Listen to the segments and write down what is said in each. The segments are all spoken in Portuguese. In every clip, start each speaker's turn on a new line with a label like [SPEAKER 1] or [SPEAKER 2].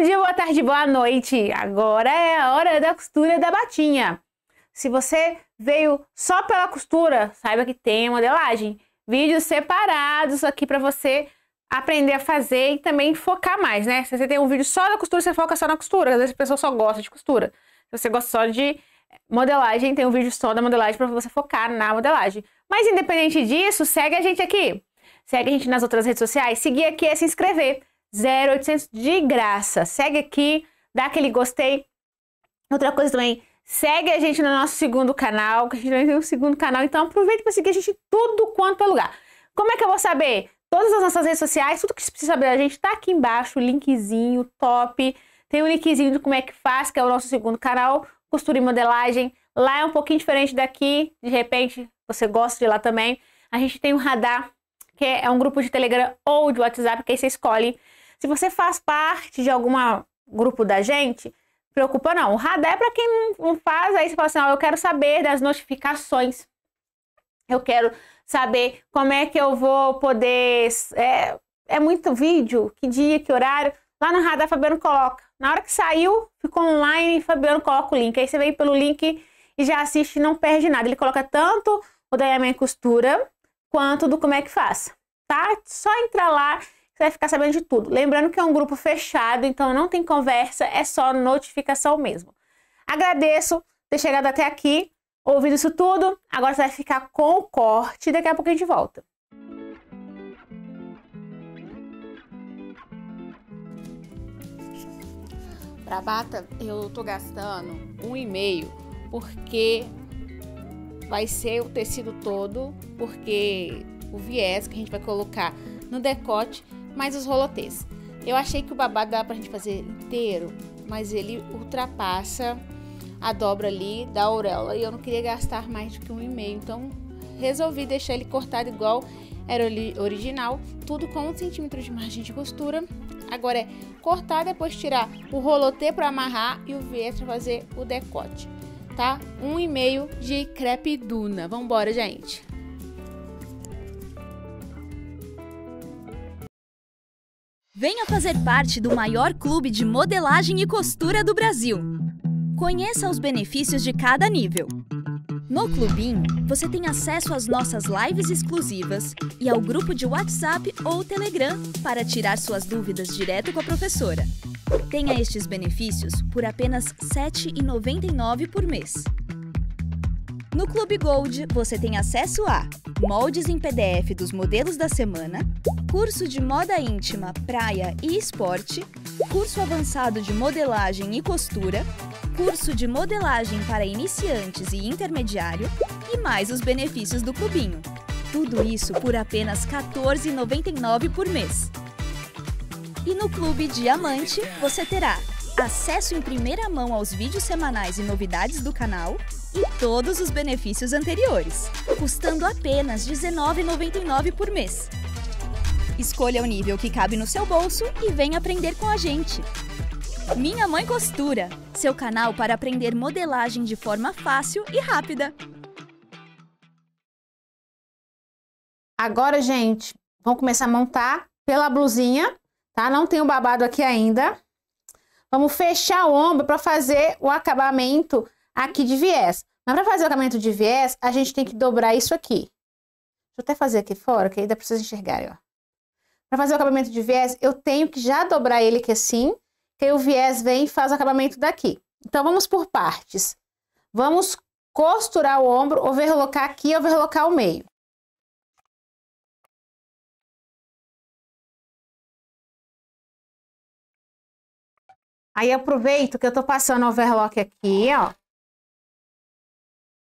[SPEAKER 1] Bom dia, boa tarde, boa noite. Agora é a hora da costura da batinha. Se você veio só pela costura, saiba que tem modelagem. Vídeos separados aqui para você aprender a fazer e também focar mais, né? Se você tem um vídeo só da costura, você foca só na costura. Às vezes a pessoa só gosta de costura. Se você gosta só de modelagem, tem um vídeo só da modelagem para você focar na modelagem. Mas independente disso, segue a gente aqui. Segue a gente nas outras redes sociais. Seguir aqui é se inscrever. 0800 de graça. Segue aqui, dá aquele gostei. Outra coisa também, segue a gente no nosso segundo canal, que a gente vai ter um segundo canal, então aproveita para seguir a gente tudo quanto é lugar. Como é que eu vou saber? Todas as nossas redes sociais, tudo que você precisa saber da gente tá aqui embaixo, linkzinho, top. Tem um linkzinho de como é que faz, que é o nosso segundo canal, costura e modelagem. Lá é um pouquinho diferente daqui, de repente você gosta de lá também. A gente tem um radar, que é um grupo de Telegram ou de WhatsApp, que aí você escolhe. Se você faz parte de algum grupo da gente, preocupa não. O radar é para quem não faz, aí você fala assim, ó, eu quero saber das notificações. Eu quero saber como é que eu vou poder... É, é muito vídeo, que dia, que horário. Lá no radar, Fabiano coloca. Na hora que saiu, ficou online, Fabiano coloca o link. Aí você vem pelo link e já assiste não perde nada. Ele coloca tanto o da minha Costura quanto do Como é que faz, tá? Só entrar lá você vai ficar sabendo de tudo. Lembrando que é um grupo fechado, então não tem conversa, é só notificação mesmo. Agradeço ter chegado até aqui, ouvido isso tudo. Agora você vai ficar com o corte daqui a pouco a gente volta. Pra bata, eu tô gastando um e meio, porque vai ser o tecido todo, porque o viés que a gente vai colocar no decote mais os rolotês. Eu achei que o babado dava pra gente fazer inteiro, mas ele ultrapassa a dobra ali da auréola e eu não queria gastar mais do que um e meio, então resolvi deixar ele cortado igual era original, tudo com um centímetro de margem de costura. Agora é cortar, depois tirar o rolotê para amarrar e o viés para fazer o decote, tá? Um e
[SPEAKER 2] meio de crepe duna. Vambora, gente! Venha fazer parte do maior clube de modelagem e costura do Brasil. Conheça os benefícios de cada nível. No Clubim, você tem acesso às nossas lives exclusivas e ao grupo de WhatsApp ou Telegram para tirar suas dúvidas direto com a professora. Tenha estes benefícios por apenas R$ 7,99 por mês. No Clube Gold, você tem acesso a moldes em PDF dos modelos da semana, curso de moda íntima, praia e esporte, curso avançado de modelagem e costura, curso de modelagem para iniciantes e intermediário e mais os benefícios do clubinho. Tudo isso por apenas R$ 14,99 por mês. E no Clube Diamante, você terá acesso em primeira mão aos vídeos semanais e novidades do canal, e todos os benefícios anteriores, custando apenas R$ 19,99 por mês. Escolha o nível que cabe no seu bolso e venha aprender com a gente. Minha Mãe Costura, seu canal para aprender modelagem de forma fácil e rápida. Agora, gente,
[SPEAKER 1] vamos começar a montar pela blusinha, tá? Não tem o babado aqui ainda. Vamos fechar o ombro para fazer o acabamento aqui de viés. Mas para fazer o acabamento de viés, a gente tem que dobrar isso aqui. Deixa eu até fazer aqui fora, que aí dá para vocês enxergarem, ó. Para fazer o acabamento de viés, eu tenho que já dobrar ele aqui assim, que aí o viés vem e faz o acabamento daqui. Então, vamos por partes. Vamos
[SPEAKER 3] costurar o ombro, overlocar aqui e overlocar o meio. Aí aproveito que eu tô passando overlock aqui, ó,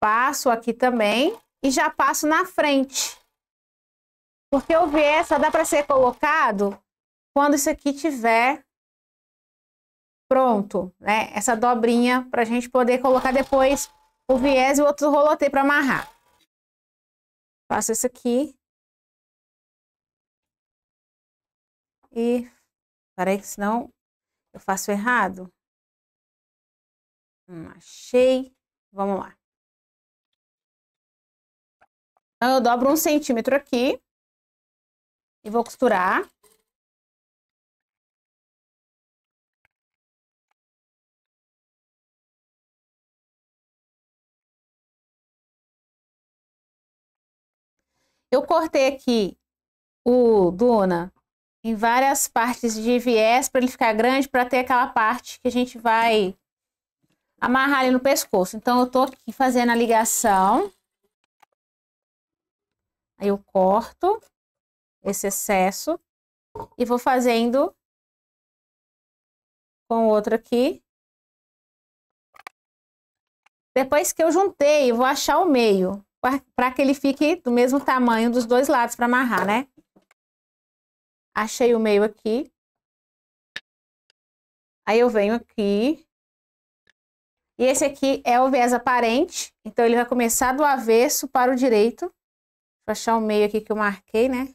[SPEAKER 1] passo aqui também e já passo na frente. Porque o viés só dá para ser colocado quando isso aqui tiver pronto, né? Essa dobrinha para a gente poder colocar depois o viés
[SPEAKER 3] e o outro rolotei para amarrar. Faço isso aqui. E... Peraí, que senão eu faço errado. Hum, achei. Vamos lá. Então, eu dobro um centímetro aqui e vou costurar. Eu cortei aqui o Duna em várias partes de viés para ele ficar grande, para ter
[SPEAKER 1] aquela parte que a gente vai amarrar ele no pescoço. Então, eu tô aqui fazendo
[SPEAKER 3] a ligação. Aí eu corto esse excesso e vou fazendo com o outro aqui. Depois que eu juntei,
[SPEAKER 1] vou achar o meio, para que ele fique do mesmo tamanho dos dois lados para amarrar, né?
[SPEAKER 3] Achei o meio aqui. Aí eu venho aqui. E esse aqui é o viés aparente,
[SPEAKER 1] então ele vai começar do avesso para o direito. Vou achar o meio aqui que eu marquei, né?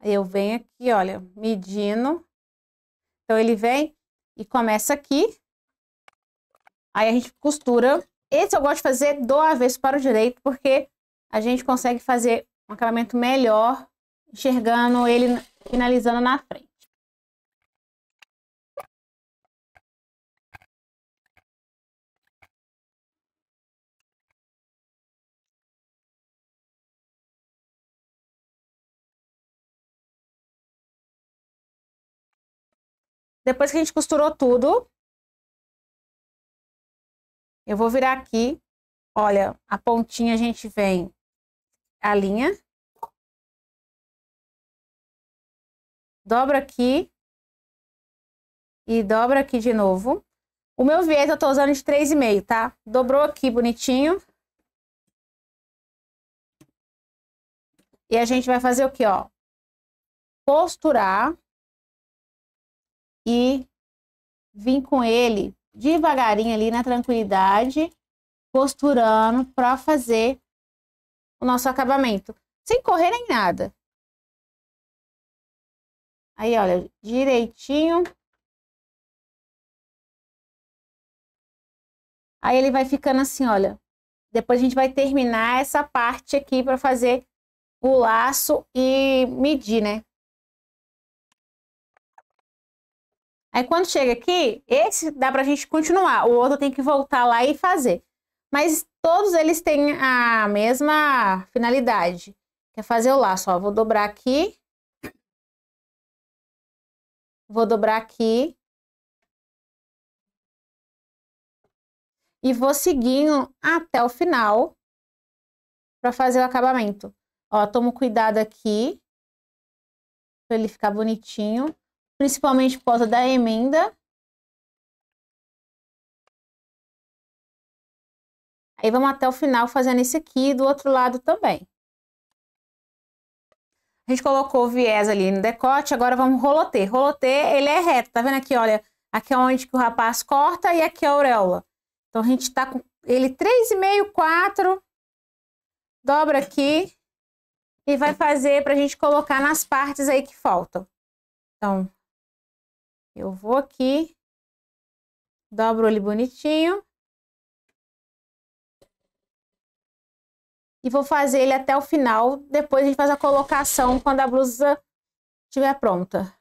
[SPEAKER 3] Eu venho aqui, olha, medindo. Então, ele vem e começa aqui.
[SPEAKER 1] Aí, a gente costura. Esse eu gosto de fazer do avesso para o direito, porque
[SPEAKER 3] a gente consegue fazer um acabamento melhor, enxergando ele, finalizando na frente. Depois que a gente costurou tudo, eu vou virar aqui. Olha, a pontinha a gente vem a linha. Dobra aqui. E dobra aqui de novo. O meu viés eu tô usando de 3,5, tá? Dobrou aqui bonitinho. E a gente vai fazer o que, ó? Costurar e vim com ele devagarinho ali na tranquilidade, costurando para fazer o nosso acabamento, sem correr nem nada. Aí, olha, direitinho. Aí ele vai ficando assim, olha. Depois a gente vai terminar essa parte
[SPEAKER 1] aqui para fazer o laço e medir, né? Aí quando chega aqui, esse dá para a gente continuar, o outro tem que voltar lá e fazer. Mas todos eles têm a mesma
[SPEAKER 3] finalidade, que é fazer o laço. Ó, vou dobrar aqui, vou dobrar aqui e vou seguindo até o final para
[SPEAKER 1] fazer o acabamento. Ó, tomo cuidado aqui para ele ficar
[SPEAKER 3] bonitinho principalmente por causa da emenda. Aí vamos até o final fazendo esse aqui do outro lado também. A gente colocou o viés ali no decote, agora
[SPEAKER 1] vamos rolotê. Rolotê, ele é reto, tá vendo aqui, olha, aqui é onde que o rapaz corta e aqui é a auréola. Então a gente tá com ele 3,5, 4, dobra aqui e vai fazer pra gente colocar nas partes aí que faltam.
[SPEAKER 3] Então, eu vou aqui, dobro ele bonitinho. E vou
[SPEAKER 1] fazer ele até o final. Depois a gente faz a colocação quando a blusa estiver pronta.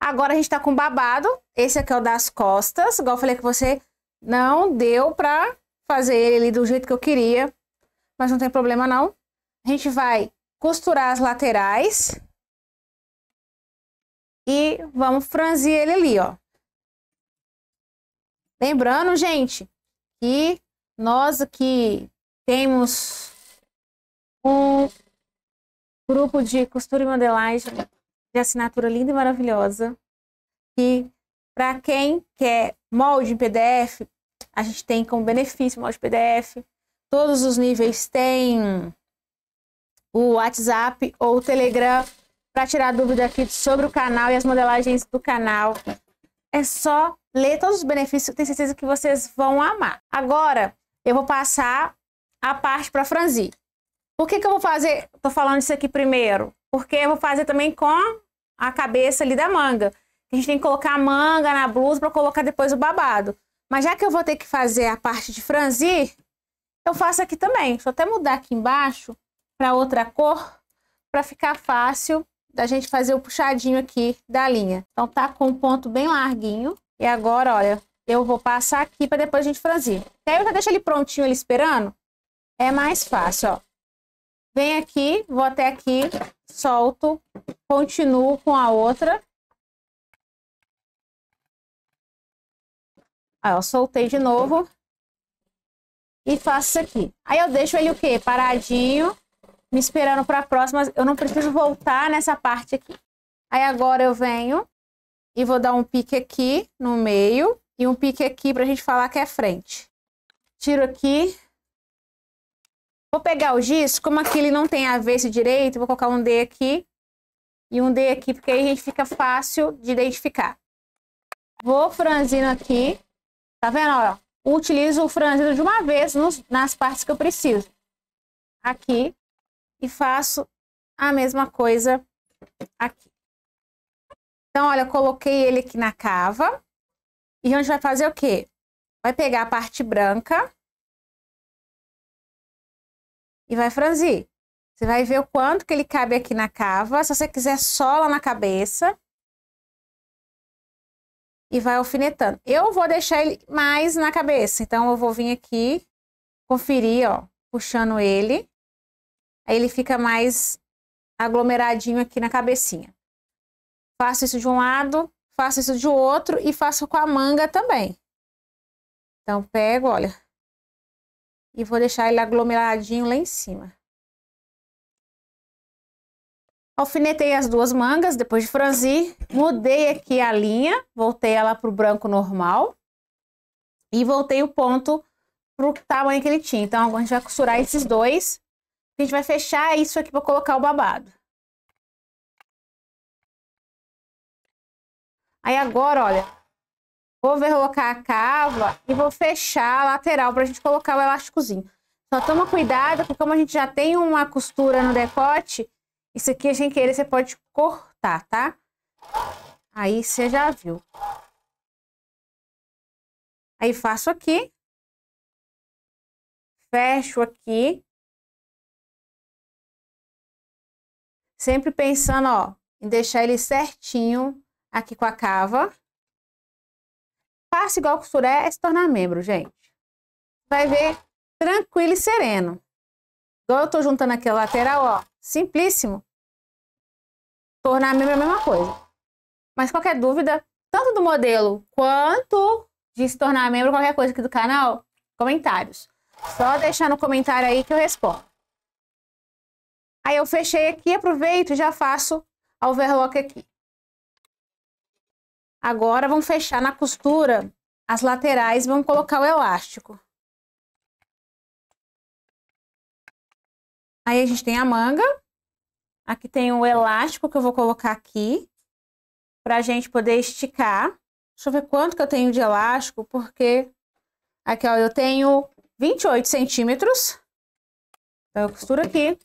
[SPEAKER 1] Agora a gente tá com babado. Esse aqui é o das costas. Igual eu falei que você não deu pra fazer ele do jeito que eu queria. Mas não tem problema não. A gente vai costurar as laterais.
[SPEAKER 3] E vamos franzir ele ali, ó. Lembrando, gente, que nós aqui
[SPEAKER 1] temos um grupo de costura e modelagem de assinatura linda e maravilhosa. E para quem quer molde em PDF, a gente tem como benefício molde PDF. Todos os níveis têm o WhatsApp ou o Telegram para tirar dúvida aqui sobre o canal e as modelagens do canal. É só ler todos os benefícios, tenho certeza que vocês vão amar. Agora, eu vou passar a parte para franzir. Por que, que eu vou fazer? Tô falando isso aqui primeiro. Porque eu vou fazer também com a cabeça ali da manga. A gente tem que colocar a manga na blusa para colocar depois o babado. Mas já que eu vou ter que fazer a parte de franzir, eu faço aqui também. Deixa eu até mudar aqui embaixo para outra cor, para ficar fácil da gente fazer o puxadinho aqui da linha. Então tá com um ponto bem larguinho. E agora, olha, eu vou passar aqui para depois a gente franzir. E aí eu já deixo ele prontinho, ele esperando. É mais fácil, ó. Vem aqui, vou até aqui, solto,
[SPEAKER 3] continuo com a outra. Aí, ó, soltei de novo. E faço isso aqui.
[SPEAKER 1] Aí eu deixo ele o quê? Paradinho me esperando para a próxima. Eu não preciso voltar nessa parte aqui. Aí agora eu venho e vou dar um pique aqui no meio e um pique aqui para a gente falar que é frente. Tiro aqui. Vou pegar o giz, como aqui ele não tem avesso direito, vou colocar um D aqui e um D aqui, porque aí a gente fica fácil de identificar. Vou franzindo aqui, tá vendo? Ó, utilizo o franzido de uma vez nos, nas partes que eu preciso. Aqui, e faço a mesma coisa
[SPEAKER 3] aqui. Então, olha, coloquei ele aqui na cava. E a gente vai fazer o quê? Vai pegar a parte branca
[SPEAKER 1] e vai franzir. Você vai ver o quanto que ele cabe aqui na cava. Se você quiser, sola na cabeça. E vai alfinetando. Eu vou deixar ele mais na cabeça. Então, eu vou vir aqui, conferir, ó, puxando ele. Aí ele fica mais aglomeradinho aqui na cabecinha. Faço isso de um lado, faço isso de outro e faço com a manga
[SPEAKER 3] também. Então, pego, olha, e vou deixar ele aglomeradinho lá em cima. Alfinetei
[SPEAKER 1] as duas mangas depois de franzir, mudei aqui a linha, voltei ela para o branco normal e voltei o ponto para o tamanho que ele tinha. Então, agora a gente vai
[SPEAKER 3] costurar esses dois a gente vai fechar isso aqui para colocar o babado. Aí agora, olha, vou
[SPEAKER 1] colocar a cava e vou fechar a lateral para a gente colocar o elásticozinho. Só toma cuidado, porque como a gente já tem uma costura no decote, isso aqui, sem querer, você pode
[SPEAKER 3] cortar, tá? Aí você já viu. Aí faço aqui. Fecho aqui. Sempre pensando, ó, em deixar ele certinho aqui com a cava.
[SPEAKER 1] Faça igual costuré é se tornar membro, gente. Vai ver tranquilo e sereno. Igual eu tô juntando aqui a lateral, ó, simplíssimo. Tornar membro é a mesma coisa. Mas qualquer dúvida, tanto do modelo quanto de se tornar membro, qualquer coisa aqui do canal, comentários. Só deixar no comentário aí que eu respondo. Aí eu fechei aqui, aproveito e já faço a overlock aqui. Agora vamos fechar na costura
[SPEAKER 3] as laterais, vamos colocar o elástico. Aí a gente tem a manga. Aqui tem o elástico
[SPEAKER 1] que eu vou colocar aqui. Pra gente poder esticar. Deixa eu ver quanto que eu tenho de
[SPEAKER 3] elástico, porque... Aqui, ó, eu tenho 28 centímetros. Então, eu costuro aqui.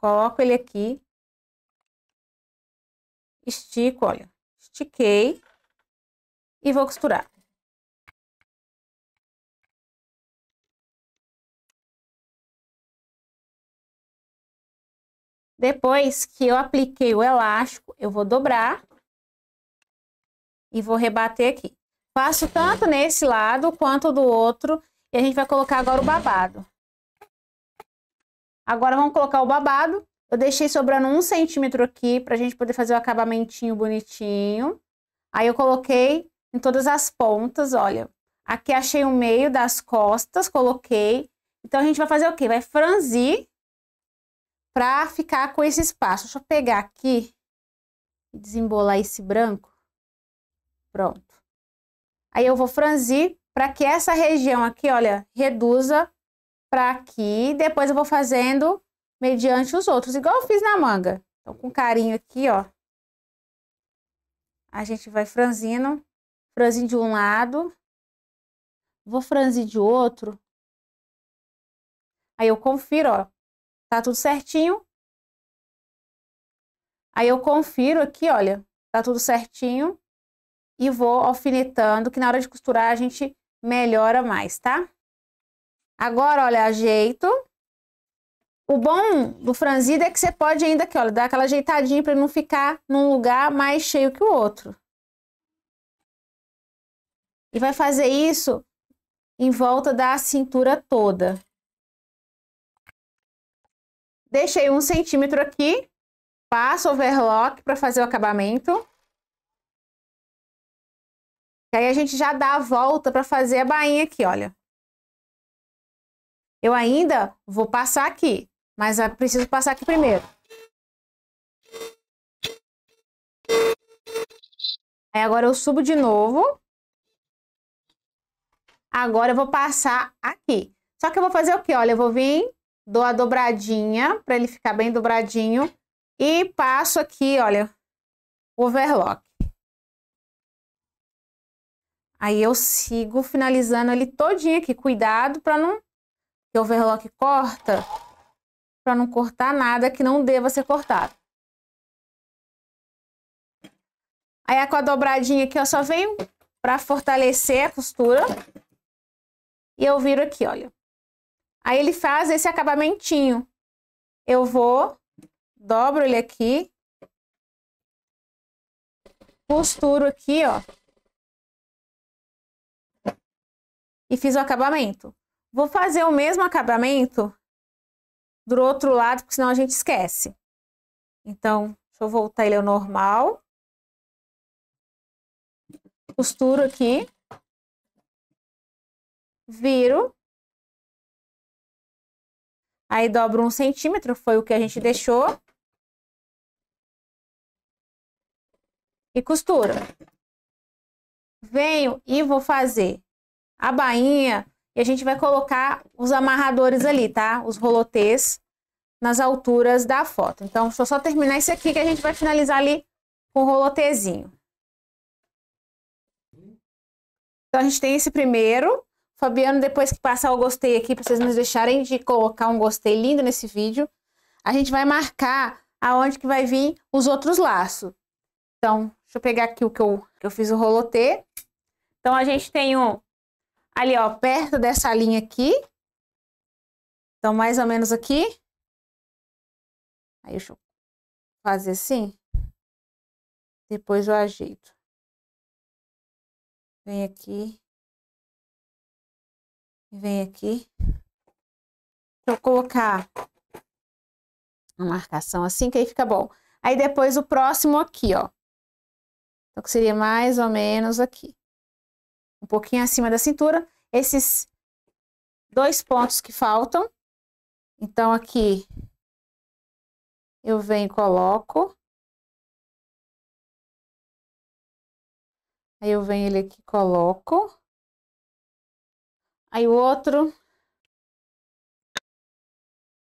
[SPEAKER 3] coloco ele aqui, estico, olha, estiquei e vou costurar. Depois que eu apliquei o elástico, eu vou dobrar
[SPEAKER 1] e vou rebater aqui. Faço tanto nesse lado quanto do outro e a gente vai colocar agora o babado. Agora vamos colocar o babado. Eu deixei sobrando um centímetro aqui para a gente poder fazer o acabamentinho bonitinho. Aí eu coloquei em todas as pontas, olha. Aqui achei o meio das costas, coloquei. Então a gente vai fazer o quê? Vai franzir para ficar com esse espaço. Deixa eu pegar aqui e desembolar esse branco. Pronto. Aí eu vou franzir para que essa região aqui, olha, reduza pra aqui, depois eu vou fazendo mediante os outros, igual eu fiz na manga. Então, com carinho aqui, ó. A gente vai franzindo, franzindo de um lado, vou franzir
[SPEAKER 3] de outro. Aí eu confiro, ó, tá tudo certinho. Aí eu confiro aqui, olha, tá tudo
[SPEAKER 1] certinho. E vou alfinetando, que na hora de costurar a gente melhora mais, tá? Agora, olha, ajeito. O bom do franzido é que você pode ainda aqui, olha, dar aquela ajeitadinha para não ficar num lugar mais cheio que o outro.
[SPEAKER 3] E vai fazer isso em volta da cintura toda. Deixei
[SPEAKER 1] um centímetro aqui, passo overlock para fazer o acabamento.
[SPEAKER 3] E aí a gente já dá a volta para fazer a bainha aqui, olha. Eu ainda vou passar aqui, mas é preciso passar aqui primeiro. Aí agora eu subo de novo. Agora eu vou
[SPEAKER 1] passar aqui. Só que eu vou fazer o quê? Olha, eu vou vir, dou a dobradinha para ele ficar bem dobradinho e passo aqui, olha, o overlock. Aí eu sigo finalizando ele todinho aqui, cuidado para não que o overlock corta, para não cortar nada que não deva ser cortado. Aí com a dobradinha aqui, eu só venho para fortalecer a costura.
[SPEAKER 3] E eu viro aqui, olha. Aí ele faz esse acabamentinho. Eu vou, dobro ele aqui. Costuro aqui, ó. E fiz o
[SPEAKER 1] acabamento. Vou fazer o mesmo acabamento do outro lado, porque senão a gente
[SPEAKER 3] esquece. Então, deixa eu voltar ele ao é normal. Costuro aqui. Viro. Aí dobro um centímetro, foi o que a gente deixou. E costura. Venho e vou fazer a bainha
[SPEAKER 1] e a gente vai colocar os amarradores ali, tá? Os rolotês nas alturas da foto. Então, deixa eu só terminar isso aqui que a gente vai finalizar ali com o rolotezinho. Então, a gente tem esse primeiro. Fabiano, depois que passar o gostei aqui, para vocês nos deixarem de colocar um gostei lindo nesse vídeo, a gente vai marcar aonde que vai vir os outros laços. Então, deixa eu pegar aqui o que eu, que eu fiz o rolotê. Então, a gente tem um ali, ó, perto
[SPEAKER 3] dessa linha aqui. Então, mais ou menos aqui. Aí, deixa eu fazer assim. Depois eu ajeito. Vem aqui. Vem aqui. Deixa eu colocar
[SPEAKER 1] uma marcação assim, que aí fica bom. Aí, depois, o próximo aqui, ó. Então, que seria mais ou menos aqui um pouquinho acima da cintura, esses
[SPEAKER 3] dois pontos que faltam. Então, aqui eu venho e coloco. Aí eu venho ele aqui coloco. Aí o outro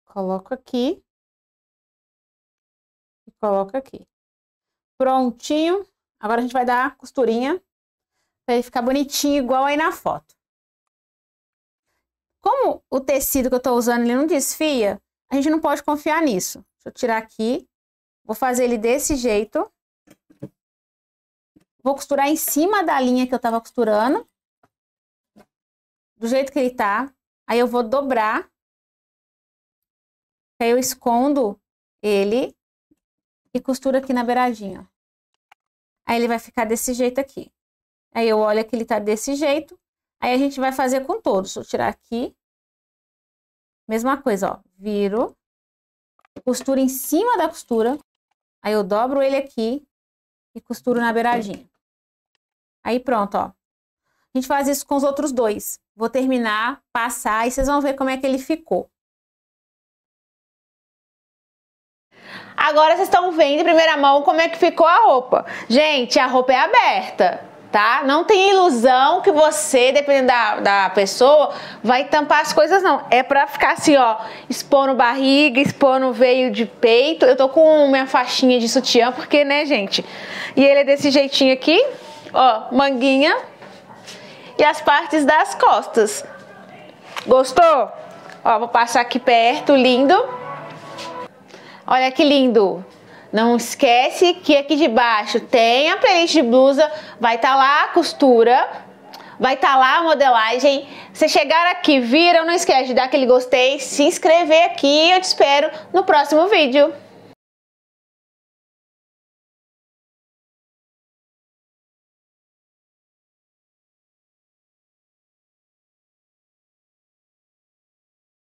[SPEAKER 3] coloco aqui e coloco aqui. Prontinho. Agora a gente vai dar costurinha para ele ficar bonitinho, igual aí na foto.
[SPEAKER 1] Como o tecido que eu tô usando ele não desfia, a gente não pode confiar nisso. Deixa eu tirar aqui. Vou fazer ele desse jeito. Vou costurar em cima da linha que eu tava costurando. Do jeito que ele tá. Aí eu vou dobrar. Aí eu escondo ele e costuro aqui na beiradinha. Aí ele vai ficar desse jeito aqui. Aí eu olho que ele tá desse jeito. Aí a gente vai fazer com todos. Vou tirar aqui. Mesma coisa, ó. Viro. Costuro em cima da costura. Aí eu dobro ele aqui e costuro na beiradinha. Aí pronto, ó. A gente faz isso com os outros dois. Vou terminar, passar e vocês vão ver como é que ele ficou. Agora vocês estão vendo em primeira mão como é que ficou a roupa. Gente, a roupa é aberta tá? Não tem ilusão que você, dependendo da, da pessoa, vai tampar as coisas, não. É pra ficar assim, ó, expondo barriga, expondo veio de peito. Eu tô com minha faixinha de sutiã, porque, né, gente? E ele é desse jeitinho aqui, ó, manguinha e as partes das costas. Gostou? Ó, vou passar aqui perto, lindo. Olha que lindo. Não esquece que aqui de baixo tem a playlist de blusa, vai estar tá lá a costura, vai estar tá lá a modelagem. Se chegar
[SPEAKER 3] aqui, viram, não esquece de dar aquele gostei, se inscrever aqui eu te espero no próximo vídeo.